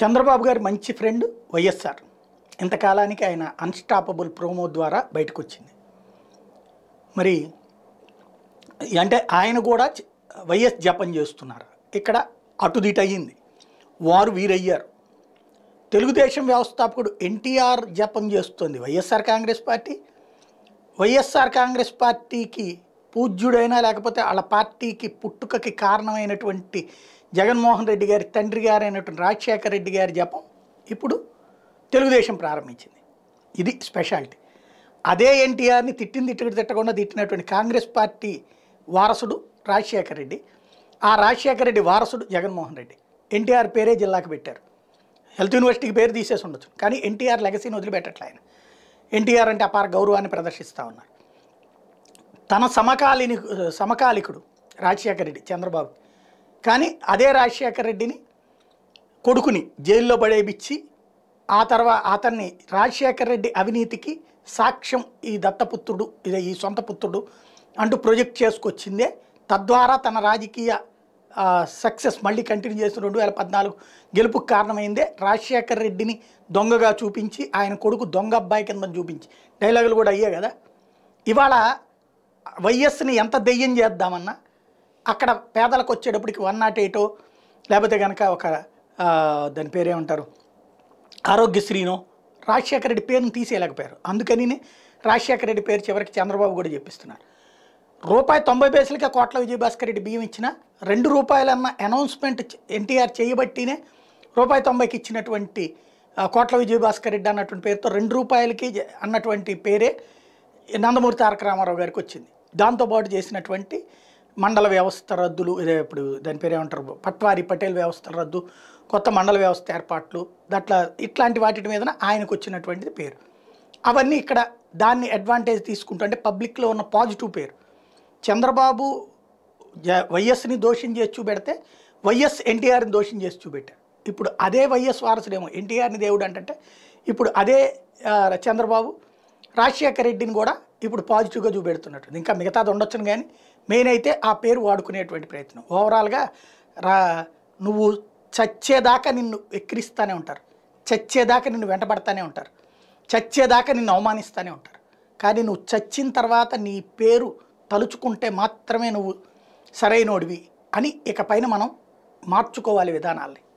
చంద్రబాబు గారి మంచి ఫ్రెండ్ వైఎస్ఆర్ ఇంతకాలానికి ఆయన అన్స్టాపబుల్ ప్రోమో ద్వారా బయటకు వచ్చింది మరి అంటే ఆయన కూడా వైఎస్ జపం చేస్తున్నారు ఇక్కడ అటుదిట అయ్యింది వారు వీరయ్యారు తెలుగుదేశం వ్యవస్థాపకుడు ఎన్టీఆర్ జపం చేస్తుంది వైఎస్ఆర్ కాంగ్రెస్ పార్టీ వైఎస్ఆర్ కాంగ్రెస్ పార్టీకి పూజ్యుడైనా లేకపోతే వాళ్ళ పార్టీకి పుట్టుకకి కారణమైనటువంటి జగన్మోహన్ రెడ్డి గారి తండ్రి గారైనటువంటి రాజశేఖర రెడ్డి గారి జపం ఇప్పుడు తెలుగుదేశం ప్రారంభించింది ఇది స్పెషాలిటీ అదే ఎన్టీఆర్ని తిట్టిన తిట్టుకు తిట్టకుండా తిట్టినటువంటి కాంగ్రెస్ పార్టీ వారసుడు రాజశేఖర రెడ్డి ఆ రాజశేఖర రెడ్డి వారసుడు జగన్మోహన్ రెడ్డి ఎన్టీఆర్ పేరే జిల్లాకు పెట్టారు హెల్త్ యూనివర్సిటీకి పేరు తీసేసి ఉండొచ్చు కానీ ఎన్టీఆర్ లెగసీని వదిలిపెట్టట్లే ఆయన ఎన్టీఆర్ అంటే అపార గౌరవాన్ని ప్రదర్శిస్తూ ఉన్నారు తన సమకాలీని సమకాలికుడు రాజశేఖర రెడ్డి చంద్రబాబు కానీ అదే రాజశేఖర రెడ్డిని కొడుకుని జైల్లో పడేపిచ్చి ఆ తర్వాత అతన్ని రాజశేఖర రెడ్డి అవినీతికి సాక్ష్యం ఈ దత్తపుత్రుడు ఇదే ఈ సొంత పుత్రుడు అంటూ ప్రొజెక్ట్ చేసుకొచ్చిందే తద్వారా తన రాజకీయ సక్సెస్ మళ్ళీ కంటిన్యూ చేసిన రెండు వేల పద్నాలుగు గెలుపుకు కారణమైందే రాజశేఖర్ రెడ్డిని దొంగగా చూపించి ఆయన కొడుకు దొంగ అబ్బాయి కింద చూపించి డైలాగులు కూడా అయ్యాయి కదా ఇవాళ వైఎస్ని ఎంత దెయ్యం చేద్దామన్నా అక్కడ పేదలకు వచ్చేటప్పటికి వన్ నాట్ ఎయిటో లేకపోతే కనుక ఒక దాని పేరేమంటారు ఆరోగ్యశ్రీనో రాజశేఖర రెడ్డి పేరును తీసేయలేకపోయారు అందుకని రాజశేఖర రెడ్డి పేరు చివరికి చంద్రబాబు కూడా చెప్పిస్తున్నారు రూపాయి తొంభై పైసలకే కోట్ల విజయభాస్కర్ రెడ్డి బియ్యం ఇచ్చిన రెండు రూపాయలన్న అనౌన్స్మెంట్ ఎన్టీఆర్ చేయబట్టినే రూపాయి తొంభైకి ఇచ్చినటువంటి కోట్ల విజయభాస్కర్ రెడ్డి అన్నటువంటి పేరుతో రెండు రూపాయలకి అన్నటువంటి పేరే నందమూరి తారక రామారావు గారికి వచ్చింది దాంతోపాటు చేసినటువంటి మండల వ్యవస్థ రద్దులు ఇదే ఇప్పుడు దాని పేరు ఏమంటారు పట్వారి పటేల్ వ్యవస్థ రద్దు కొత్త మండల వ్యవస్థ ఏర్పాట్లు అట్లా ఇట్లాంటి వాటి మీదన ఆయనకు వచ్చినటువంటిది పేరు అవన్నీ ఇక్కడ దాన్ని అడ్వాంటేజ్ తీసుకుంటూ అంటే పబ్లిక్లో ఉన్న పాజిటివ్ పేరు చంద్రబాబు వైఎస్ని దోషం చేసి చూపెడితే వైఎస్ ఎన్టీఆర్ని దోషం చేసి చూపెట్టారు ఇప్పుడు అదే వైఎస్ వారసుడేమో ఎన్టీఆర్ని దేవుడు అంటే ఇప్పుడు అదే చంద్రబాబు రాజశేఖర రెడ్డిని కూడా ఇప్పుడు పాజిటివ్గా చూపెడుతున్నట్టు ఇంకా మిగతాది ఉండొచ్చును కానీ మెయిన్ అయితే ఆ పేరు వాడుకునేటువంటి ప్రయత్నం ఓవరాల్గా రా నువ్వు చచ్చేదాకా నిన్ను ఎక్కిరిస్తూనే ఉంటారు చచ్చేదాకా నిన్ను వెంటబడతానే ఉంటారు చచ్చేదాకా నిన్ను అవమానిస్తూనే ఉంటారు కానీ నువ్వు చచ్చిన తర్వాత నీ పేరు తలుచుకుంటే మాత్రమే నువ్వు సరైనోడివి అని ఇకపైన మనం మార్చుకోవాలి విధానాల్ని